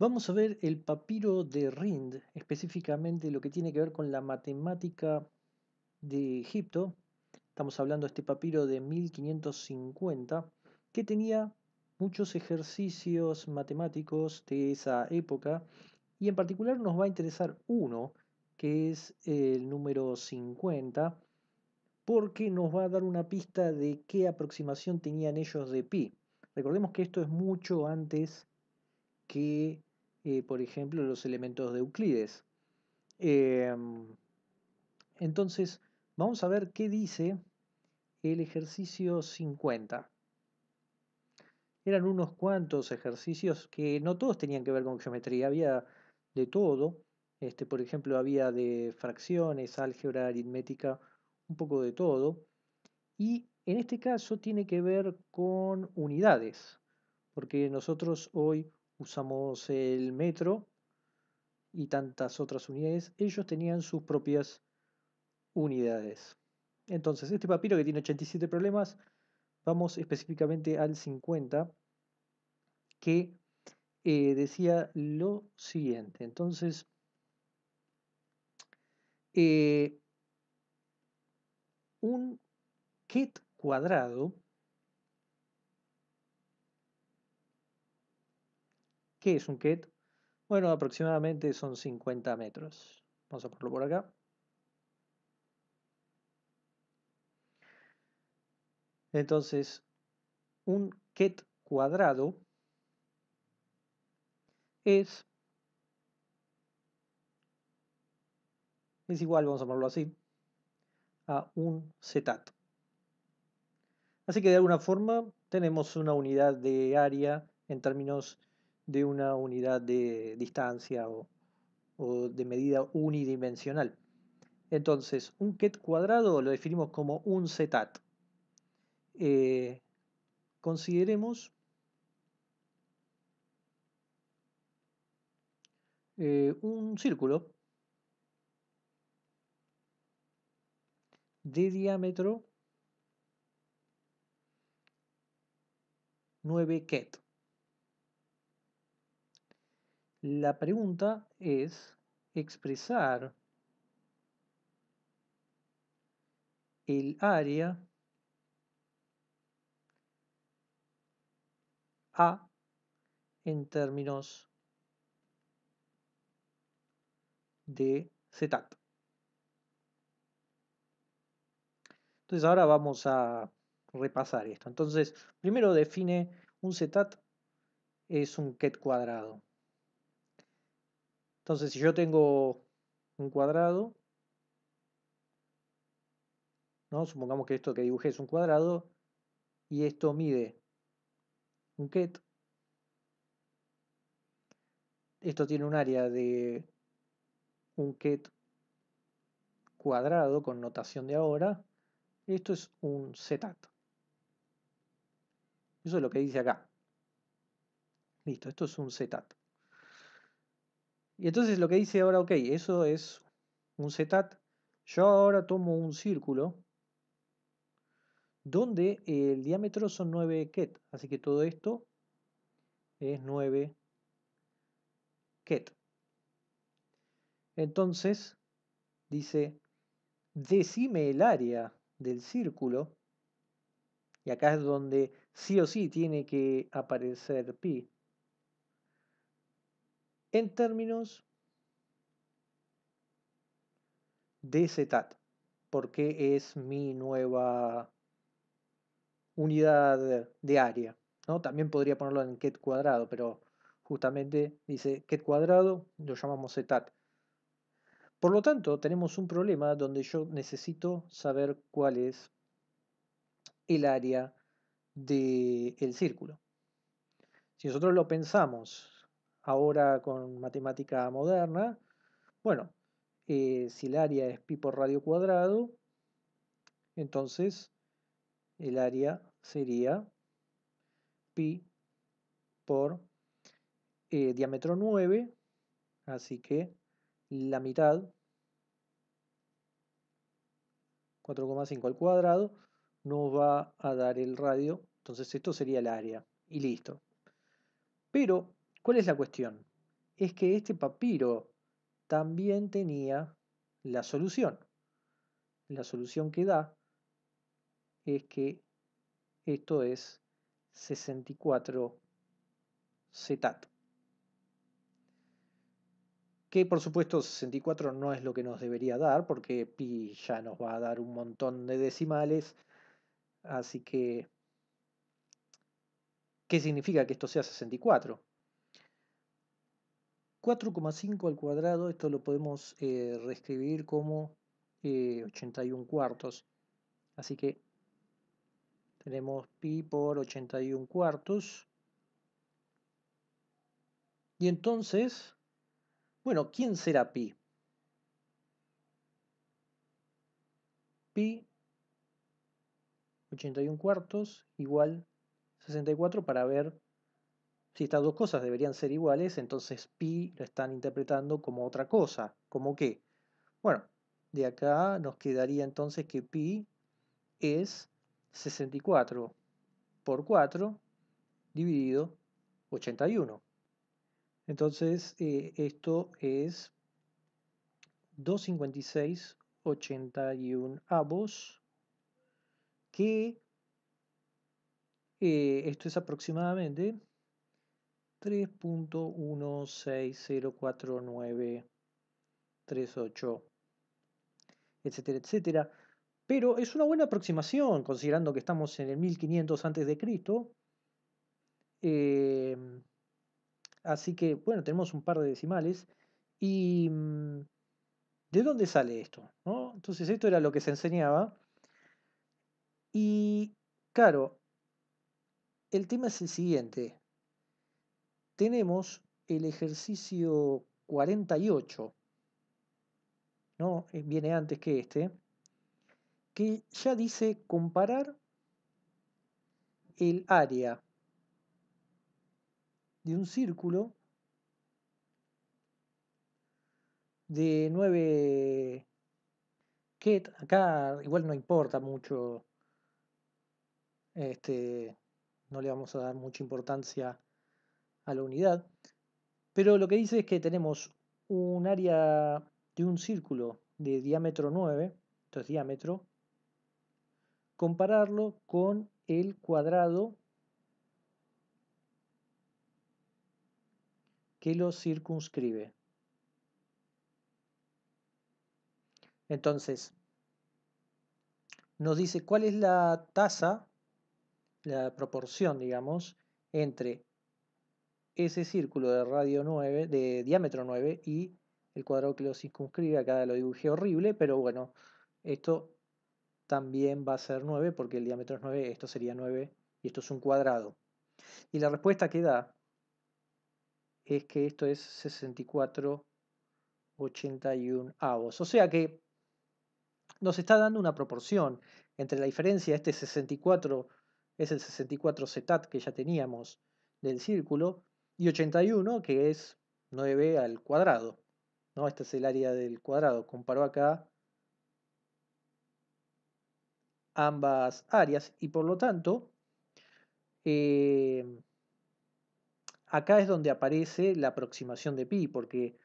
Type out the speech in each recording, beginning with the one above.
Vamos a ver el papiro de Rind, específicamente lo que tiene que ver con la matemática de Egipto. Estamos hablando de este papiro de 1550, que tenía muchos ejercicios matemáticos de esa época, y en particular nos va a interesar uno, que es el número 50, porque nos va a dar una pista de qué aproximación tenían ellos de pi. Recordemos que esto es mucho antes que eh, por ejemplo, los elementos de Euclides. Em, entonces, vamos a ver qué dice el ejercicio 50. Eran unos cuantos ejercicios que no todos tenían que ver con geometría, había de todo. Este, por ejemplo, había de fracciones, álgebra, aritmética, un poco de todo. Y en este caso tiene que ver con unidades, porque nosotros hoy usamos el metro y tantas otras unidades, ellos tenían sus propias unidades. Entonces, este papiro que tiene 87 problemas, vamos específicamente al 50, que eh, decía lo siguiente. Entonces, eh, un ket cuadrado ¿Qué es un ket? Bueno, aproximadamente son 50 metros. Vamos a ponerlo por acá. Entonces, un ket cuadrado es, es igual, vamos a ponerlo así, a un cetato. Así que de alguna forma tenemos una unidad de área en términos de una unidad de distancia o, de medida unidimensional. Entonces, un ket cuadrado lo definimos como un setat. Eh, consideremos eh, un círculo de diámetro 9 ket. La pregunta es expresar el área A en términos de setat. Entonces ahora vamos a repasar esto. Entonces, primero define un setat es un ket cuadrado. Entonces, si yo tengo un cuadrado, ¿no? supongamos que esto que dibujé es un cuadrado, y esto mide un ket, esto tiene un área de un ket cuadrado con notación de ahora, esto es un setat. Eso es lo que dice acá. Listo, esto es un setat. Y entonces lo que dice ahora, ok, eso es un setat. Yo ahora tomo un círculo donde el diámetro son 9 ket. Así que todo esto es 9 ket. Entonces, dice, decime el área del círculo. Y acá es donde sí o sí tiene que aparecer pi en términos de setat, porque es mi nueva unidad de área. ¿no? También podría ponerlo en ket cuadrado, pero justamente dice ket cuadrado, lo llamamos setat. Por lo tanto, tenemos un problema donde yo necesito saber cuál es el área del el círculo. Si nosotros lo pensamos ahora con matemática moderna. Bueno, eh, si el área es pi por radio cuadrado, entonces el área sería pi por eh, diámetro 9, así que la mitad, 4,5 al cuadrado, nos va a dar el radio, entonces esto sería el área, y listo. Pero ¿Cuál es la cuestión? Es que este papiro también tenía la solución. La solución que da es que esto es 64 z Que por supuesto 64 no es lo que nos debería dar, porque pi ya nos va a dar un montón de decimales. Así que, ¿qué significa que esto sea 64? 4,5 al cuadrado, esto lo podemos eh, reescribir como 81 eh, cuartos. Así que tenemos pi por 81 cuartos. Y entonces, bueno, ¿quién será pi? Pi 81 cuartos igual 64 para ver si estas dos cosas deberían ser iguales, entonces pi lo están interpretando como otra cosa. ¿Como que, Bueno, de acá nos quedaría entonces que pi es 64 por 4 dividido 81. Entonces eh, esto es 256 81 avos que eh, esto es aproximadamente 3.1604938, etcétera, etcétera. Pero es una buena aproximación, considerando que estamos en el 1500 a.C. Eh, así que, bueno, tenemos un par de decimales. ¿Y mm, de dónde sale esto? Entonces, esto era lo que se enseñaba. Y, claro, el tema es el siguiente tenemos el ejercicio 48, ¿no? Eh, viene antes que este, que ya dice comparar el área de un círculo de 9 que acá igual no importa mucho este no le vamos a dar mucha importancia a a la unidad, pero lo que dice es que tenemos un área de un círculo de diámetro 9, entonces diámetro, compararlo con el cuadrado que lo circunscribe. Entonces, nos dice cuál es la tasa, la proporción, digamos, entre ese círculo de radio 9, de diámetro 9 y el cuadrado que lo circunscribe, acá lo dibujé horrible, pero bueno, esto también va a ser 9 porque el diámetro es 9, esto sería 9 y esto es un cuadrado. Y la respuesta que da es que esto es 64,81 avos. O sea que nos está dando una proporción entre la diferencia, este 64 es el 64 setat que ya teníamos del círculo, y 81, que es 9 al cuadrado. ¿no? Este es el área del cuadrado. Comparo acá ambas áreas y por lo tanto em, acá es donde aparece la aproximación de pi porque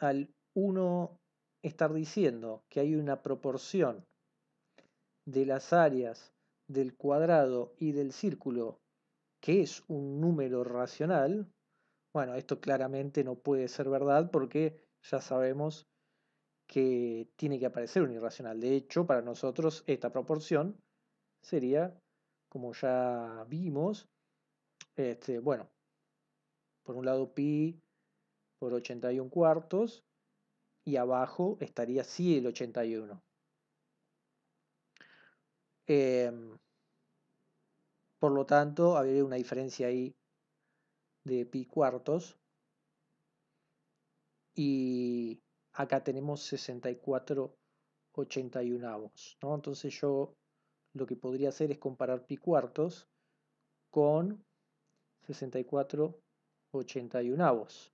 al uno estar diciendo que hay una proporción de las áreas del cuadrado y del círculo que es un número racional, bueno, esto claramente no puede ser verdad porque ya sabemos que tiene que aparecer un irracional. De hecho, para nosotros esta proporción sería, como ya vimos, este, bueno, por un lado pi por 81 cuartos y abajo estaría sí el 81. Eh, em, por lo tanto, habría una diferencia ahí de pi cuartos. Y acá tenemos 64 81 avos, Entonces yo lo que podría hacer es comparar pi cuartos con 64 81 avos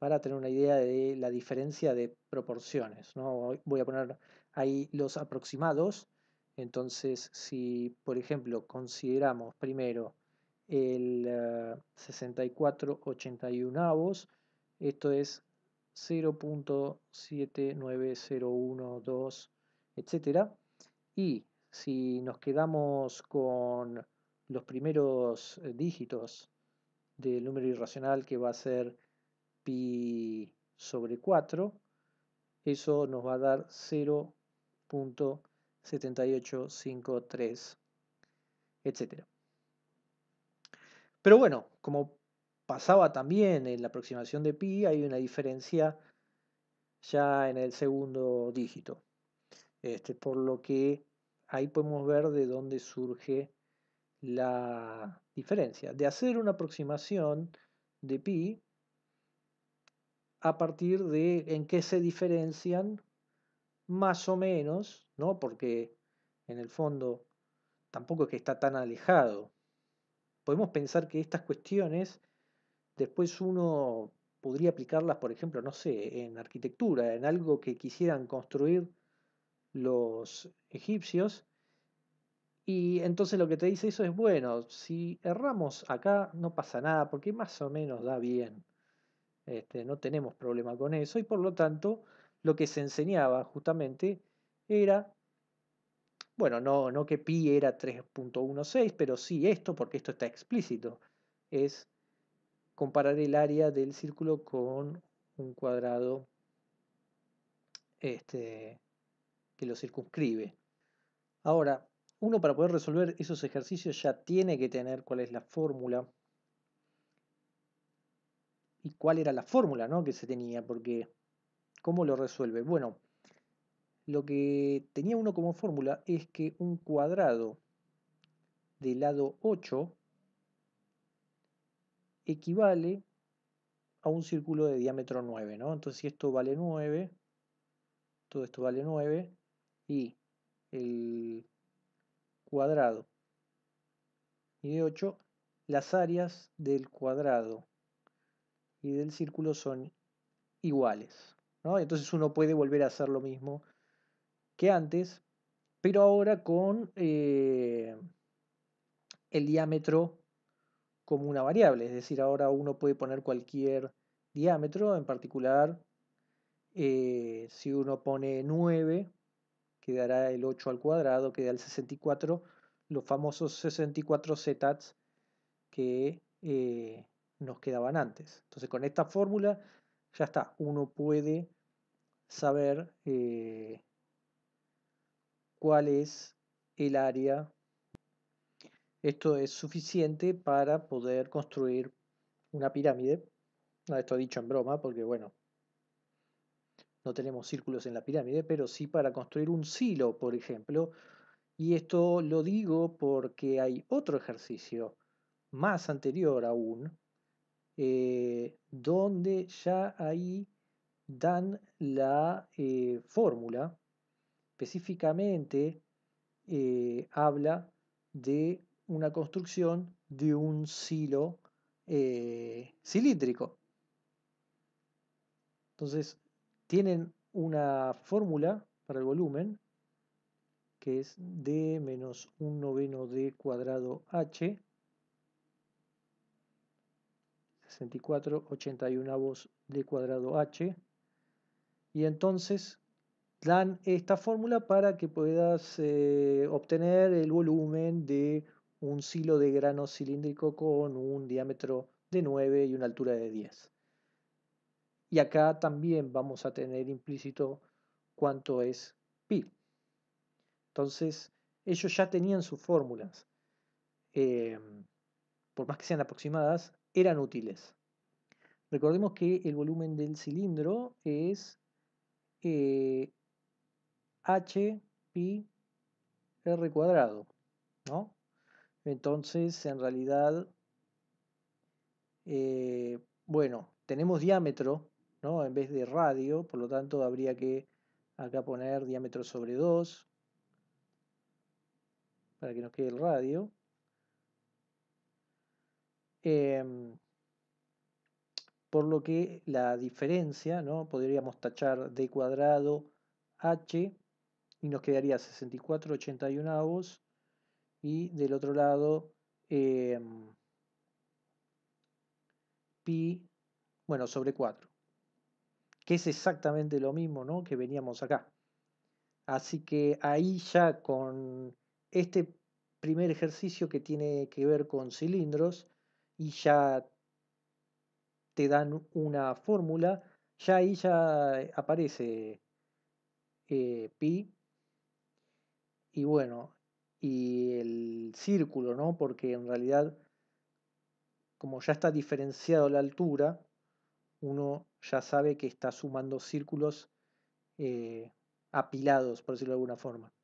para tener una idea de la diferencia de proporciones. ¿no? Voy a poner ahí los aproximados entonces, si por ejemplo consideramos primero el 6481 eh, avos, esto es 0.79012, etc. y si nos quedamos con los primeros eh, dígitos del número irracional que va a ser pi sobre 4, eso nos va a dar 0. 3, etc. Pero bueno, como pasaba también en la aproximación de pi, hay una diferencia ya en el segundo dígito. Este, por lo que ahí podemos ver de dónde surge la diferencia. De hacer una aproximación de pi a partir de en qué se diferencian más o menos, ¿no? Porque en el fondo tampoco es que está tan alejado. Podemos pensar que estas cuestiones después uno podría aplicarlas, por ejemplo, no sé, en arquitectura, en algo que quisieran construir los egipcios. Y entonces lo que te dice eso es, bueno, si erramos acá no pasa nada, porque más o menos da bien. Este, no tenemos problema con eso y por lo tanto lo que se enseñaba justamente era, bueno, no, no que pi era 3.16, pero sí esto, porque esto está explícito, es comparar el área del círculo con un cuadrado este, que lo circunscribe. Ahora, uno para poder resolver esos ejercicios ya tiene que tener cuál es la fórmula y cuál era la fórmula ¿no? que se tenía, porque ¿Cómo lo resuelve? Bueno, lo que tenía uno como fórmula es que un cuadrado de lado 8 equivale a un círculo de diámetro 9, Entonces si esto vale 9, todo esto vale 9, y el cuadrado y de 8, las áreas del cuadrado y del círculo son iguales. Entonces uno puede volver a hacer lo mismo que antes, pero ahora con eh, el diámetro como una variable, es decir, ahora uno puede poner cualquier diámetro, en particular, eh, si uno pone 9, quedará el 8 al cuadrado, queda el 64, los famosos 64 zetas que eh, nos quedaban antes. Entonces con esta fórmula ya está, uno puede saber eh, cuál es el área. Esto es suficiente para poder construir una pirámide. Esto dicho en broma, porque bueno, no tenemos círculos en la pirámide, pero sí para construir un silo, por ejemplo. Y esto lo digo porque hay otro ejercicio más anterior aún, eh, donde ya ahí dan la eh, fórmula, específicamente eh, habla de una construcción de un silo cilíndrico. Entonces, tienen una fórmula para el volumen que es d menos un noveno d cuadrado h 64 81 avos de cuadrado h. Y entonces dan esta fórmula para que puedas eh, obtener el volumen de un silo de grano cilíndrico con un diámetro de 9 y una altura de 10. Y acá también vamos a tener implícito cuánto es pi. Entonces, ellos ya tenían sus fórmulas. Em, por más que sean aproximadas, eran útiles. Recordemos que el volumen del cilindro es eh, h pi r cuadrado, ¿no? Entonces, en realidad, eh, bueno, tenemos diámetro, ¿no? En vez de radio, por lo tanto habría que acá poner diámetro sobre 2 para que nos quede el radio. Em, por lo que la diferencia, ¿no? podríamos tachar d cuadrado h y nos quedaría 64 81 avos y del otro lado em, pi, bueno, sobre 4, que es exactamente lo mismo ¿no? que veníamos acá. Así que ahí ya con este primer ejercicio que tiene que ver con cilindros, y ya te dan una fórmula, ya ahí ya eh, aparece eh, pi y bueno, y el círculo, ¿no? Porque en realidad, como ya está diferenciado la altura, uno ya sabe que está sumando círculos eh, apilados, por decirlo de alguna forma.